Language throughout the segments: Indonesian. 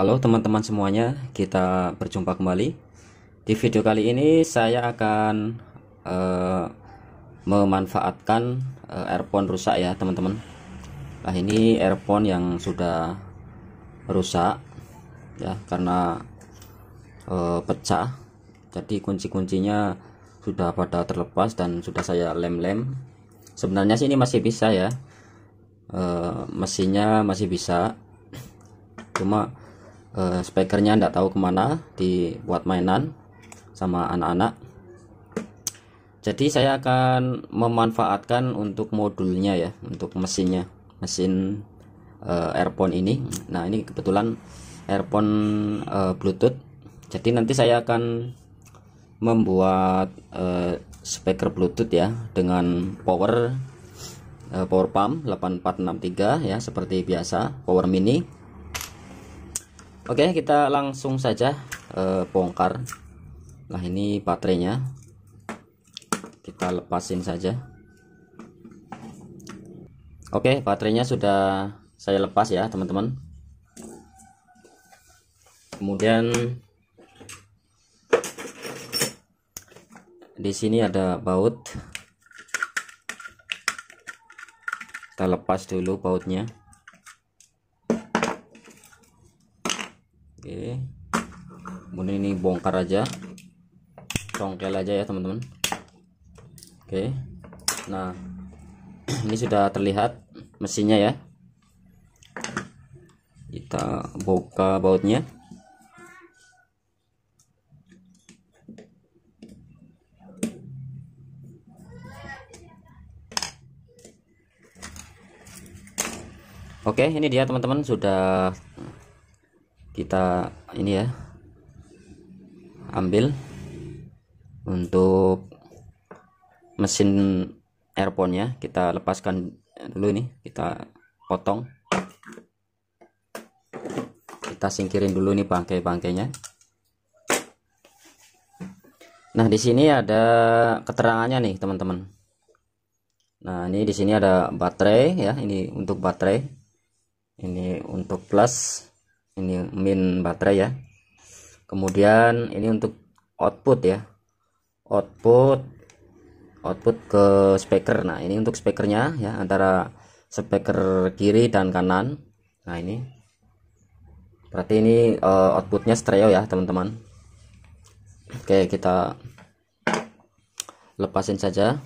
Halo teman-teman semuanya, kita berjumpa kembali. Di video kali ini saya akan uh, memanfaatkan uh, earphone rusak ya, teman-teman. Nah, ini earphone yang sudah rusak ya karena uh, pecah. Jadi kunci-kuncinya sudah pada terlepas dan sudah saya lem-lem. Sebenarnya sih ini masih bisa ya. mesinnya masih bisa. Cuma uh, speakernya tidak tahu kemana dibuat mainan sama anak-anak jadi saya akan memanfaatkan untuk modulnya ya untuk mesinnya mesin uh, earphone ini nah ini kebetulan earphone uh, bluetooth jadi nanti saya akan membuat uh, speaker bluetooth ya dengan power uh, power pump 8463 ya seperti biasa power mini Oke, kita langsung saja uh, bongkar. Nah, ini baterainya. Kita lepasin saja. Oke, baterainya sudah saya lepas ya, teman-teman. Kemudian di sini ada baut. Kita lepas dulu bautnya. oke kemudian ini bongkar aja congkel aja ya teman-teman oke nah ini sudah terlihat mesinnya ya kita buka bautnya Oke, ini dia teman-teman sudah kita ini ya ambil untuk mesin earphone nya kita lepaskan dulu ini kita potong kita singkirin dulu nih bangkai-bangkainya nah di sini ada keterangannya nih teman-teman nah ini di sini ada baterai ya ini untuk baterai ini untuk plus ini min baterai ya kemudian ini untuk output ya output output ke speaker nah ini untuk speakernya ya antara speaker kiri dan kanan nah ini berarti ini uh, outputnya stereo ya teman-teman oke kita lepasin saja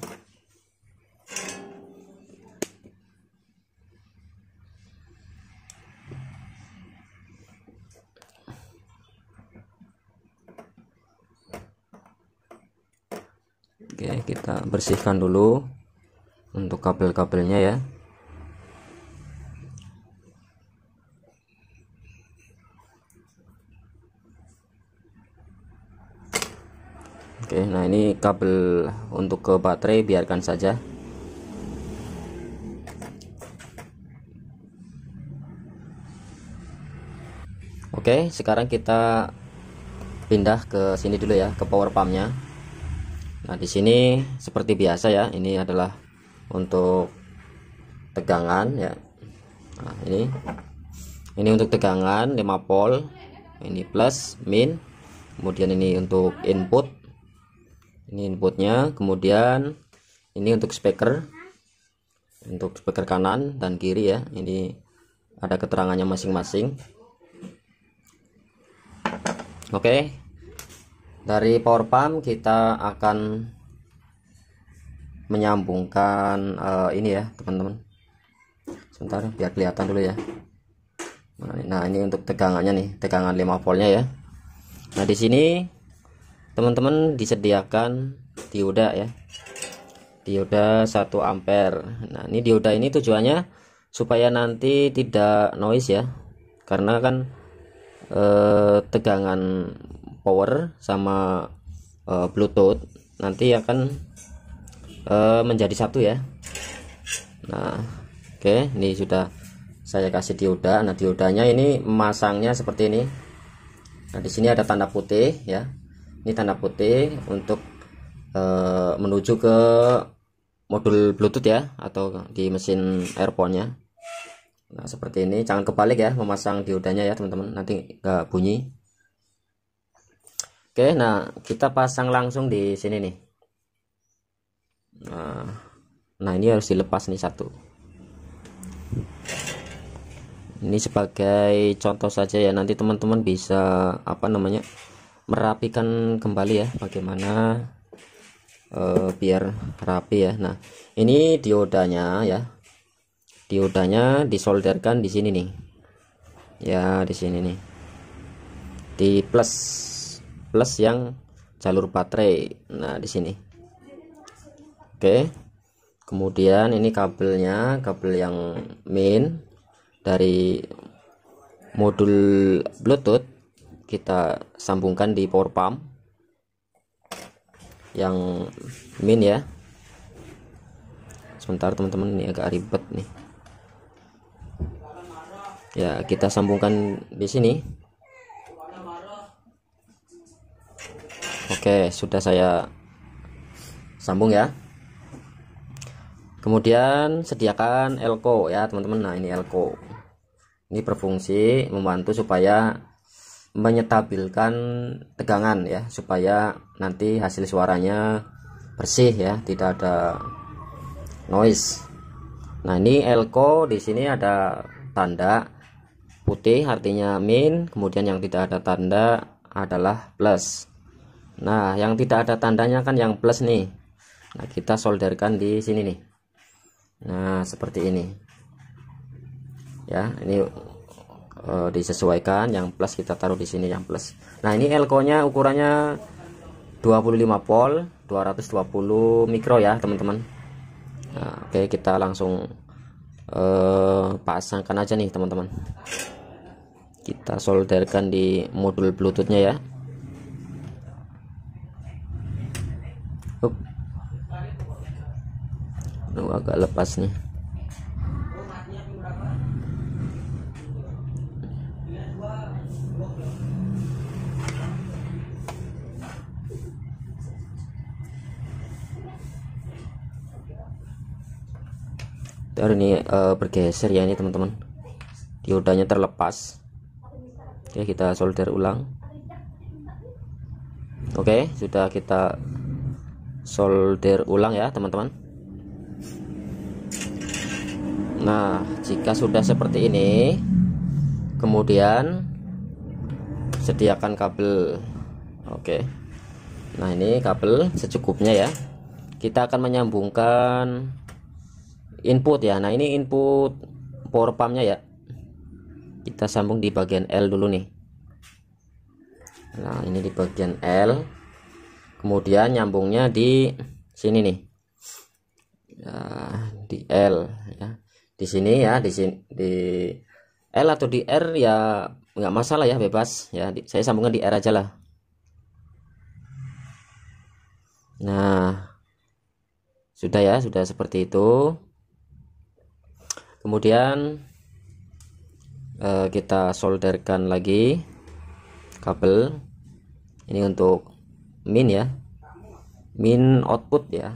Oke kita bersihkan dulu untuk kabel-kabelnya ya Oke, nah ini kabel untuk ke baterai biarkan saja. Oke, sekarang kita pindah ke sini dulu ya, ke power pump-nya. Nah, di sini seperti biasa ya, ini adalah untuk tegangan ya. Nah, ini ini untuk tegangan 5 volt, ini plus, min. Kemudian ini untuk input. Ini inputnya, kemudian ini untuk speaker. Untuk speaker kanan dan kiri ya. Ini ada keterangannya masing-masing. Oke, okay, dari power pump kita akan menyambungkan uh, ini ya teman-teman sebentar biar kelihatan dulu ya nah ini untuk tegangannya nih tegangan 5 voltnya ya nah di sini teman-teman disediakan dioda ya dioda 1 ampere nah ini dioda ini tujuannya supaya nanti tidak noise ya karena kan eh, tegangan power sama uh, bluetooth nanti akan uh, menjadi satu ya nah oke okay, ini sudah saya kasih dioda nah diodanya ini memasangnya seperti ini nah di sini ada tanda putih ya ini tanda putih untuk uh, menuju ke modul bluetooth ya atau di mesin earphone nya nah seperti ini jangan kebalik ya memasang diodanya ya teman-teman nanti nggak bunyi Oke, nah kita pasang langsung di sini nih. Nah, nah ini harus dilepas nih satu. Ini sebagai contoh saja ya. Nanti teman-teman bisa apa namanya merapikan kembali ya. Bagaimana uh, biar rapi ya. Nah, ini diodanya ya. Diodanya disolderkan di sini nih. Ya, di sini nih. Di plus plus yang jalur baterai nah di sini oke kemudian ini kabelnya kabel yang main dari modul bluetooth kita sambungkan di power pump yang min ya sebentar teman-teman ini agak ribet nih ya kita sambungkan di sini Oke, sudah saya sambung ya. Kemudian sediakan elko ya, teman-teman. Nah, ini elko. Ini berfungsi membantu supaya menyetabilkan tegangan ya, supaya nanti hasil suaranya bersih ya, tidak ada noise. Nah, ini elko di sini ada tanda putih artinya min, kemudian yang tidak ada tanda adalah plus. Nah, yang tidak ada tandanya kan yang plus nih. Nah, kita solderkan di sini nih. Nah, seperti ini. Ya, ini e, disesuaikan yang plus kita taruh di sini yang plus. Nah, ini elko-nya ukurannya 25 volt, 220 mikro ya, teman-teman. Nah, oke, kita langsung e, pasangkan aja nih, teman-teman. Kita solderkan di modul bluetoothnya ya. Nunggu agak lepas nih Ntar ini uh, bergeser ya ini teman-teman diodanya terlepas Oke kita solder ulang Oke sudah kita solder ulang ya teman-teman Nah, jika sudah seperti ini, kemudian sediakan kabel. Oke. Nah, ini kabel secukupnya ya. Kita akan menyambungkan input ya. Nah, ini input power pumpnya ya. Kita sambung di bagian L dulu nih. Nah, ini di bagian L. Kemudian nyambungnya di sini nih. Ya, di L di sini ya hmm. di sini di L atau di R ya nggak masalah ya bebas ya di, saya sambungkan di R aja lah nah sudah ya sudah seperti itu kemudian eh, kita solderkan lagi kabel ini untuk min ya min output ya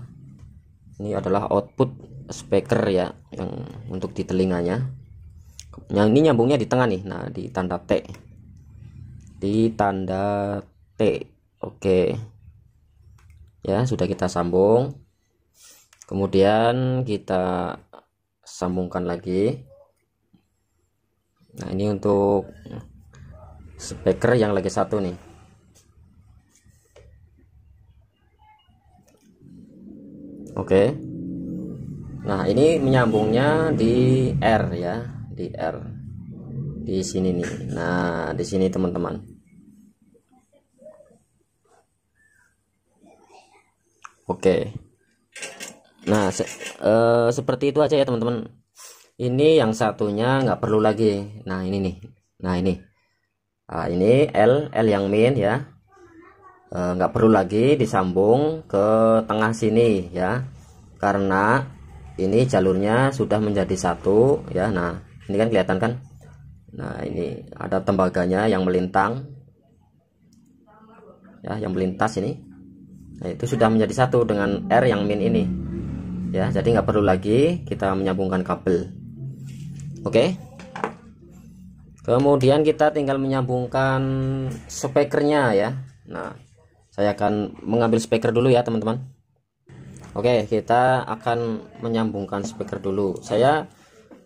ini adalah output speaker ya, ya yang untuk di telinganya yang ini nyambungnya di tengah nih nah di tanda T di tanda T oke ya sudah kita sambung kemudian kita sambungkan lagi nah ini untuk speaker yang lagi satu nih oke okay. Nah, ini menyambungnya di R ya, di R. Di sini nih. Nah, di sini teman-teman. Oke. Nah, se uh, seperti itu aja ya, teman-teman. Ini yang satunya nggak perlu lagi. Nah, ini nih. Nah, ini. Nah, ini L, L yang min ya. Uh, nggak perlu lagi disambung ke tengah sini ya. Karena ini jalurnya sudah menjadi satu ya nah ini kan kelihatan kan nah ini ada tembaganya yang melintang ya yang melintas ini nah, itu sudah menjadi satu dengan R yang min ini ya jadi nggak perlu lagi kita menyambungkan kabel oke kemudian kita tinggal menyambungkan spekernya, ya nah saya akan mengambil speaker dulu ya teman-teman Oke, kita akan menyambungkan speaker dulu. Saya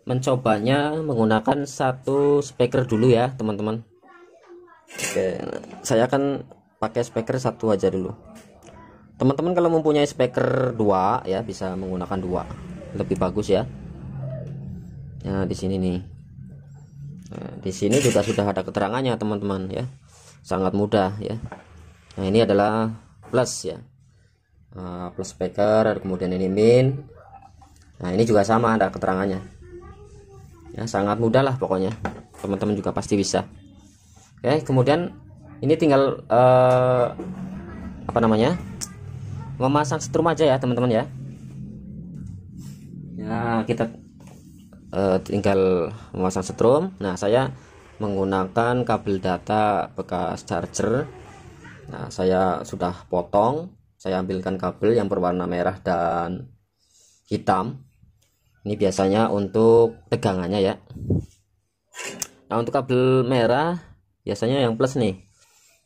mencobanya menggunakan satu speaker dulu ya, teman-teman. Oke, saya akan pakai speaker satu aja dulu. Teman-teman kalau mempunyai speaker dua ya bisa menggunakan dua, lebih bagus ya. Nah, di sini nih. Nah, di sini juga sudah ada keterangannya, teman-teman ya. Sangat mudah ya. Nah, ini adalah plus ya Eh, plus speaker kemudian ini min nah ini juga sama ada keterangannya ya sangat mudah lah pokoknya teman-teman juga pasti bisa oke kemudian ini tinggal uh, apa namanya memasang setrum aja ya teman-teman ya ya kita uh, tinggal memasang setrum nah saya menggunakan kabel data bekas charger nah saya sudah potong saya ambilkan kabel yang berwarna merah dan hitam ini biasanya untuk tegangannya ya nah untuk kabel merah biasanya yang plus nih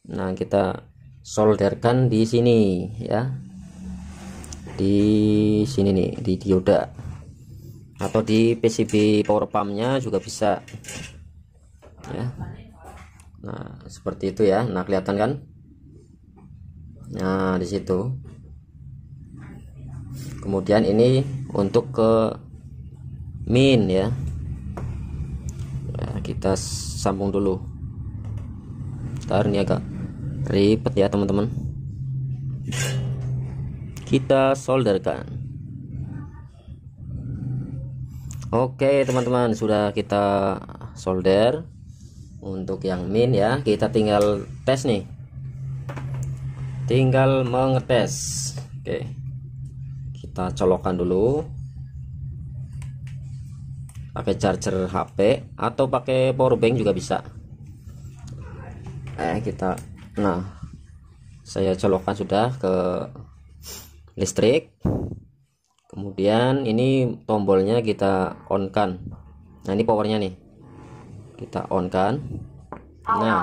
nah kita solderkan di sini ya di sini nih di dioda atau di PCB power pumpnya juga bisa ya Nah seperti itu ya Nah kelihatan kan nah di situ kemudian ini untuk ke min ya nah, kita sambung dulu ntar ini agak ribet ya teman-teman kita solderkan Oke teman-teman sudah kita solder untuk yang min ya kita tinggal tes nih tinggal mengetes oke kita colokan dulu pakai charger HP atau pakai power bank juga bisa eh kita nah saya colokan sudah ke listrik kemudian ini tombolnya kita on kan nah ini powernya nih kita nah, on kan nah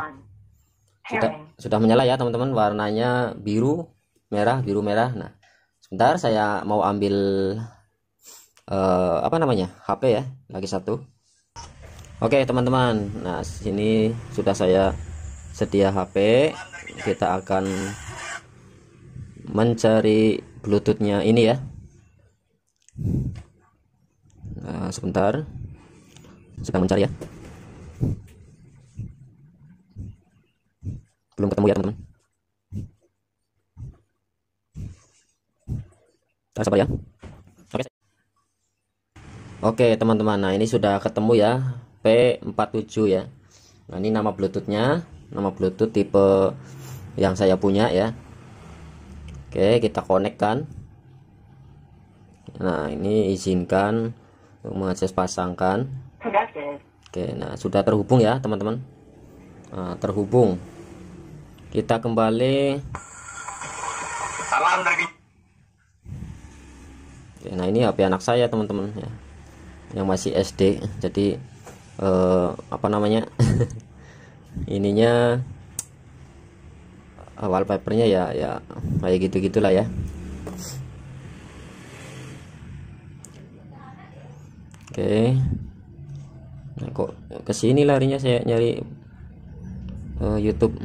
sudah sudah menyala ya teman-teman warnanya biru merah biru merah nah sebentar saya mau ambil uh, apa namanya HP ya lagi satu oke okay, teman-teman nah sini sudah saya sedia HP kita akan mencari bluetoothnya ini ya nah, sebentar sedang mencari ya belum ketemu ya teman-teman Tahan sabar ya oke teman-teman nah ini sudah ketemu ya P47 ya nah ini nama bluetoothnya nama bluetooth tipe yang saya punya ya oke kita connect kan nah ini izinkan mengakses pasangkan oke nah sudah terhubung ya teman-teman nah, terhubung kita kembali salam dari nah ini HP anak saya teman-teman ya yang masih SD jadi eh, apa namanya ininya eh, wallpapernya ya ya kayak gitu gitulah ya oke nah kok kesini larinya saya nyari eh, YouTube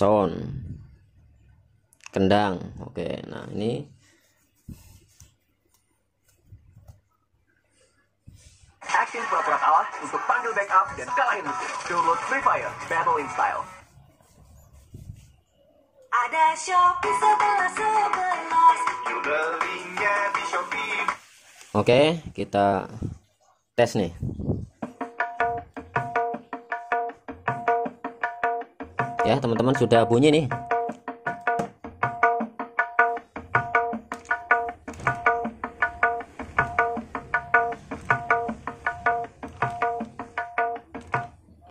sound kendang oke nah ini action perangkat kalah untuk panggil backup dan kalahin musuh download Free Fire Battle in Style ada Shopee sebelah sebelas belinya di Shopee oke kita tes nih ya teman-teman sudah bunyi nih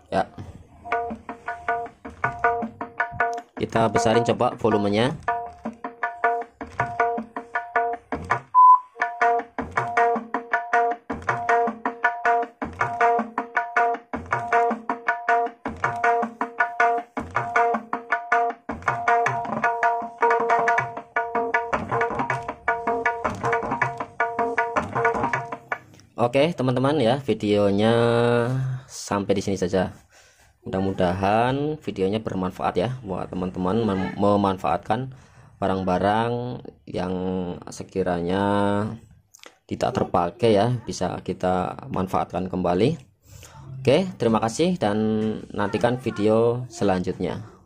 ya kita besarin coba volumenya Oke, teman-teman ya, videonya sampai di sini saja. Mudah-mudahan videonya bermanfaat ya buat teman-teman mem memanfaatkan barang-barang yang sekiranya tidak terpakai ya, bisa kita manfaatkan kembali. Oke, terima kasih dan nantikan video selanjutnya.